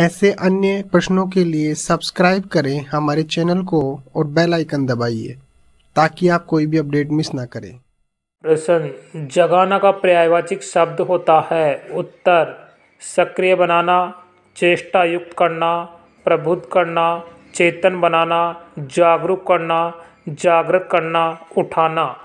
ऐसे अन्य प्रश्नों के लिए सब्सक्राइब करें हमारे चैनल को और बेल आइकन दबाइए ताकि आप कोई भी अपडेट मिस ना करें प्रश्न जगाना का पर्यायवाचिक शब्द होता है उत्तर सक्रिय बनाना चेष्टा युक्त करना प्रबुद्ध करना चेतन बनाना जागरूक करना जागृत करना उठाना